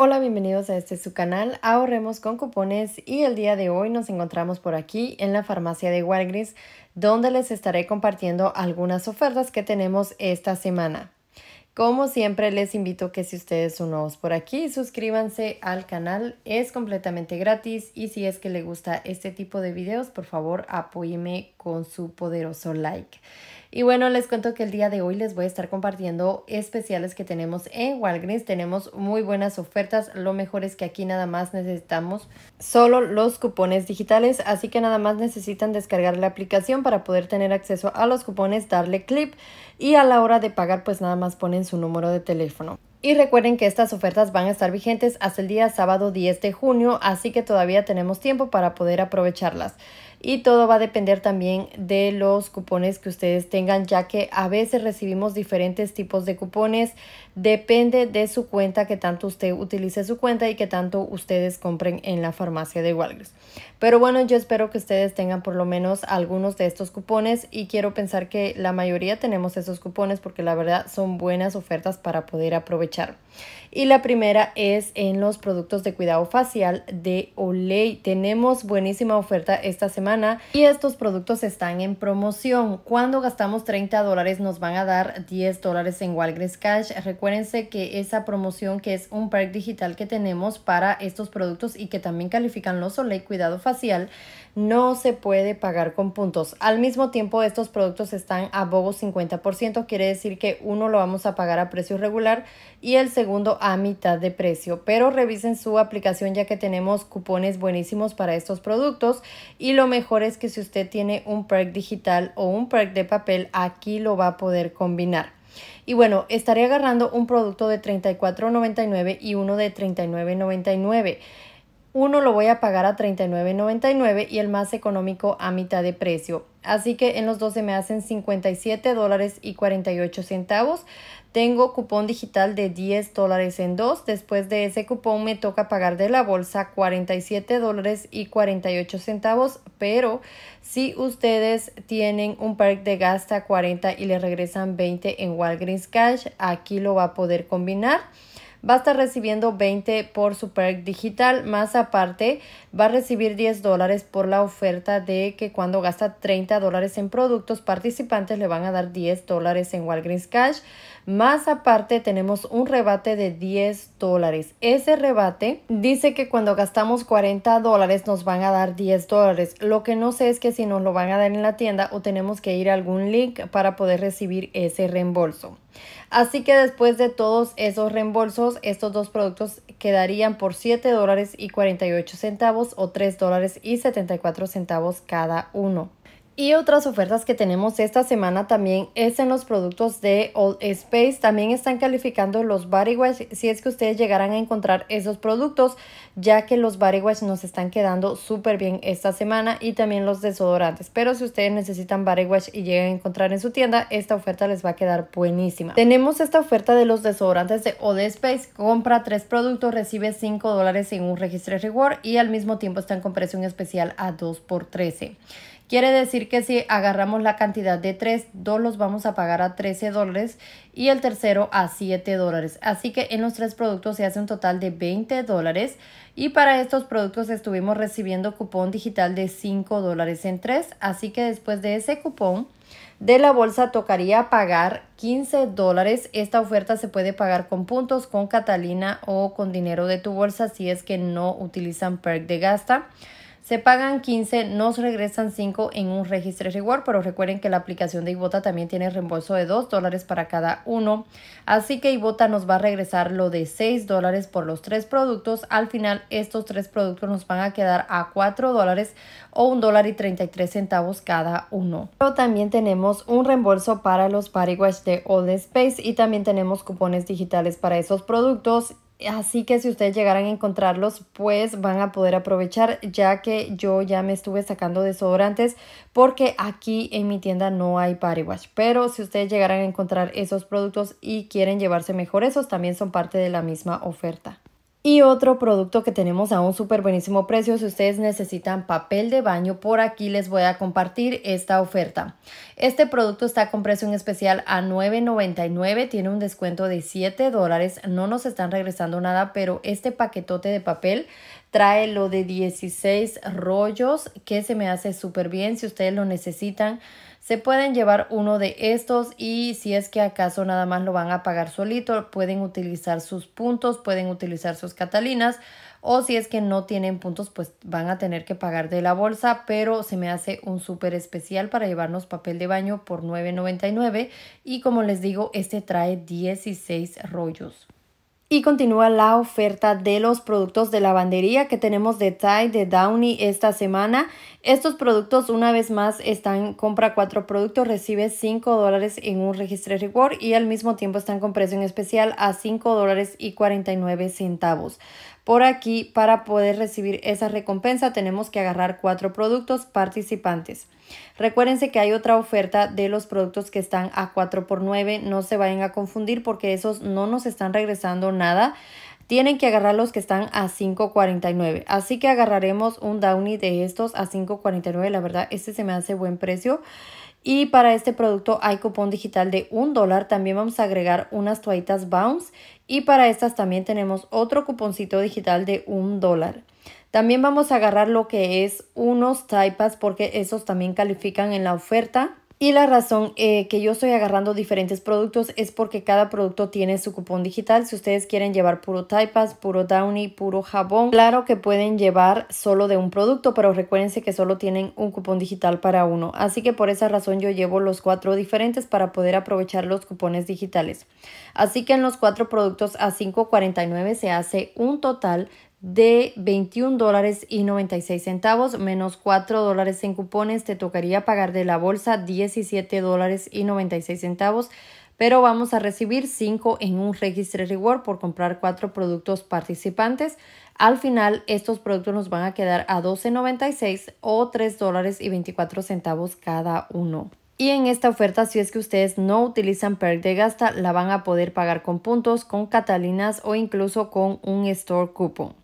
Hola, bienvenidos a este su canal Ahorremos con Cupones y el día de hoy nos encontramos por aquí en la farmacia de Walgreens donde les estaré compartiendo algunas ofertas que tenemos esta semana. Como siempre les invito que si ustedes son nuevos por aquí suscríbanse al canal, es completamente gratis y si es que le gusta este tipo de videos por favor apóyeme con su poderoso like. Y bueno, les cuento que el día de hoy les voy a estar compartiendo especiales que tenemos en Walgreens. Tenemos muy buenas ofertas. Lo mejor es que aquí nada más necesitamos solo los cupones digitales. Así que nada más necesitan descargar la aplicación para poder tener acceso a los cupones, darle clip y a la hora de pagar pues nada más ponen su número de teléfono. Y recuerden que estas ofertas van a estar vigentes hasta el día sábado 10 de junio, así que todavía tenemos tiempo para poder aprovecharlas y todo va a depender también de los cupones que ustedes tengan ya que a veces recibimos diferentes tipos de cupones depende de su cuenta que tanto usted utilice su cuenta y que tanto ustedes compren en la farmacia de Walgreens pero bueno yo espero que ustedes tengan por lo menos algunos de estos cupones y quiero pensar que la mayoría tenemos esos cupones porque la verdad son buenas ofertas para poder aprovechar y la primera es en los productos de cuidado facial de Olay. Tenemos buenísima oferta esta semana y estos productos están en promoción. Cuando gastamos 30 dólares nos van a dar 10 dólares en Walgreens Cash. Recuérdense que esa promoción que es un perk digital que tenemos para estos productos y que también califican los Olay Cuidado Facial no se puede pagar con puntos. Al mismo tiempo, estos productos están a bobo 50%, quiere decir que uno lo vamos a pagar a precio regular y el segundo a mitad de precio. Pero revisen su aplicación ya que tenemos cupones buenísimos para estos productos y lo mejor es que si usted tiene un perk digital o un perk de papel, aquí lo va a poder combinar. Y bueno, estaré agarrando un producto de $34.99 y uno de $39.99. Uno lo voy a pagar a $39.99 y el más económico a mitad de precio. Así que en los dos se me hacen $57.48. dólares Tengo cupón digital de 10 dólares en dos. Después de ese cupón me toca pagar de la bolsa $47.48. dólares Pero si ustedes tienen un perk de gasta 40 y le regresan 20 en Walgreens Cash, aquí lo va a poder combinar va a estar recibiendo 20 por Super digital, más aparte va a recibir 10 dólares por la oferta de que cuando gasta 30 dólares en productos participantes le van a dar 10 dólares en Walgreens Cash, más aparte tenemos un rebate de 10 dólares. Ese rebate dice que cuando gastamos 40 dólares nos van a dar 10 dólares. Lo que no sé es que si nos lo van a dar en la tienda o tenemos que ir a algún link para poder recibir ese reembolso. Así que después de todos esos reembolsos, estos dos productos quedarían por $7.48 dólares y centavos o $3.74 dólares y centavos cada uno. Y otras ofertas que tenemos esta semana también es en los productos de Old Space. También están calificando los body si es que ustedes llegarán a encontrar esos productos, ya que los body wash nos están quedando súper bien esta semana y también los desodorantes. Pero si ustedes necesitan body y llegan a encontrar en su tienda, esta oferta les va a quedar buenísima. Tenemos esta oferta de los desodorantes de Old Space. Compra tres productos, recibe 5 dólares en un registro de reward y al mismo tiempo están con precio especial a 2 por 13. Quiere decir que si agarramos la cantidad de 3, dos los vamos a pagar a 13 dólares y el tercero a 7 dólares. Así que en los tres productos se hace un total de 20 dólares y para estos productos estuvimos recibiendo cupón digital de 5 dólares en 3. Así que después de ese cupón de la bolsa tocaría pagar 15 dólares. Esta oferta se puede pagar con puntos, con Catalina o con dinero de tu bolsa si es que no utilizan perk de gasta. Se pagan 15, nos regresan 5 en un registro Reward, pero recuerden que la aplicación de Ibota también tiene reembolso de 2 dólares para cada uno. Así que Ibota nos va a regresar lo de 6 dólares por los tres productos. Al final, estos tres productos nos van a quedar a 4 dólares o 1 dólar y 33 centavos cada uno. Pero también tenemos un reembolso para los Party de Old Space y también tenemos cupones digitales para esos productos Así que si ustedes llegaran a encontrarlos, pues van a poder aprovechar, ya que yo ya me estuve sacando desodorantes porque aquí en mi tienda no hay body wash. Pero si ustedes llegaran a encontrar esos productos y quieren llevarse mejor, esos también son parte de la misma oferta. Y otro producto que tenemos a un súper buenísimo precio, si ustedes necesitan papel de baño, por aquí les voy a compartir esta oferta. Este producto está con precio en especial a $9.99, tiene un descuento de $7 dólares, no nos están regresando nada, pero este paquetote de papel trae lo de 16 rollos que se me hace súper bien si ustedes lo necesitan. Se pueden llevar uno de estos y si es que acaso nada más lo van a pagar solito, pueden utilizar sus puntos, pueden utilizar sus catalinas o si es que no tienen puntos, pues van a tener que pagar de la bolsa, pero se me hace un súper especial para llevarnos papel de baño por $9.99 y como les digo, este trae 16 rollos. Y continúa la oferta de los productos de lavandería que tenemos de Tide, de Downy esta semana. Estos productos una vez más están, compra cuatro productos, recibe 5 dólares en un registro reward y al mismo tiempo están con precio en especial a 5 dólares y 49 centavos. Por aquí, para poder recibir esa recompensa, tenemos que agarrar cuatro productos participantes. Recuérdense que hay otra oferta de los productos que están a 4 por 9 No se vayan a confundir porque esos no nos están regresando nada. Tienen que agarrar los que están a 5.49. Así que agarraremos un Downy de estos a 5.49. La verdad, este se me hace buen precio. Y para este producto hay cupón digital de un dólar. También vamos a agregar unas toallitas Bounce. Y para estas también tenemos otro cuponcito digital de un dólar. También vamos a agarrar lo que es unos taipas porque esos también califican en la oferta. Y la razón eh, que yo estoy agarrando diferentes productos es porque cada producto tiene su cupón digital. Si ustedes quieren llevar puro Taipas, puro Downy, puro jabón, claro que pueden llevar solo de un producto, pero recuérdense que solo tienen un cupón digital para uno. Así que por esa razón yo llevo los cuatro diferentes para poder aprovechar los cupones digitales. Así que en los cuatro productos a $5.49 se hace un total de $21.96 dólares menos 4 dólares en cupones te tocaría pagar de la bolsa $17.96, dólares y centavos pero vamos a recibir 5 en un Registry Reward por comprar 4 productos participantes al final estos productos nos van a quedar a 12.96 o $3.24 dólares y cada uno y en esta oferta, si es que ustedes no utilizan perk de gasta, la van a poder pagar con puntos, con catalinas o incluso con un store coupon.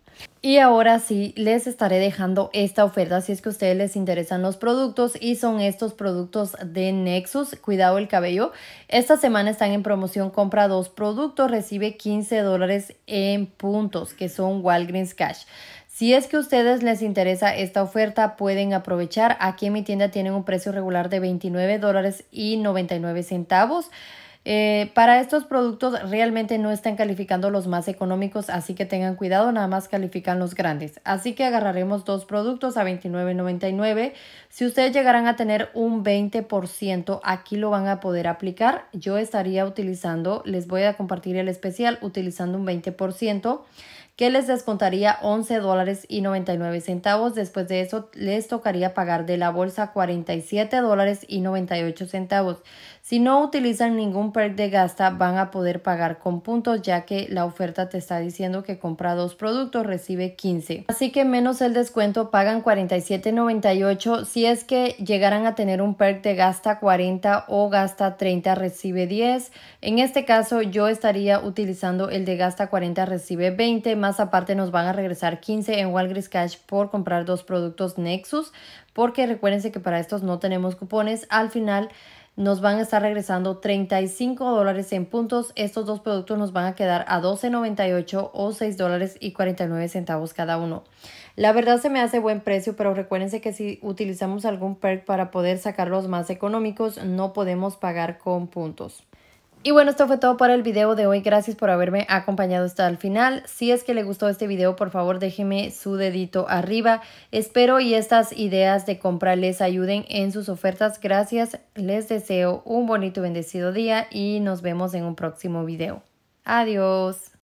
Y ahora sí, les estaré dejando esta oferta si es que a ustedes les interesan los productos y son estos productos de Nexus, cuidado el cabello. Esta semana están en promoción, compra dos productos, recibe 15 dólares en puntos, que son Walgreens Cash. Si es que a ustedes les interesa esta oferta, pueden aprovechar. Aquí en mi tienda tienen un precio regular de $29.99 y 99 centavos. Eh, para estos productos realmente no están calificando los más económicos, así que tengan cuidado, nada más califican los grandes. Así que agarraremos dos productos a $29.99. Si ustedes llegarán a tener un 20%, aquí lo van a poder aplicar. Yo estaría utilizando, les voy a compartir el especial, utilizando un 20% que les descontaría 11 dólares y 99 centavos. Después de eso les tocaría pagar de la bolsa 47 dólares y 98 centavos. Si no utilizan ningún perk de gasta, van a poder pagar con puntos, ya que la oferta te está diciendo que compra dos productos, recibe 15. Así que menos el descuento, pagan 47.98. Si es que llegaran a tener un perk de gasta 40 o gasta 30, recibe 10. En este caso, yo estaría utilizando el de gasta 40, recibe 20 más aparte nos van a regresar 15 en Walgreens Cash por comprar dos productos Nexus, porque recuérdense que para estos no tenemos cupones. Al final nos van a estar regresando 35 dólares en puntos. Estos dos productos nos van a quedar a 12.98 o 6 dólares y 49 centavos cada uno. La verdad se me hace buen precio, pero recuérdense que si utilizamos algún perk para poder sacarlos más económicos, no podemos pagar con puntos. Y bueno, esto fue todo para el video de hoy. Gracias por haberme acompañado hasta el final. Si es que le gustó este video, por favor déjeme su dedito arriba. Espero y estas ideas de compra les ayuden en sus ofertas. Gracias, les deseo un bonito y bendecido día y nos vemos en un próximo video. Adiós.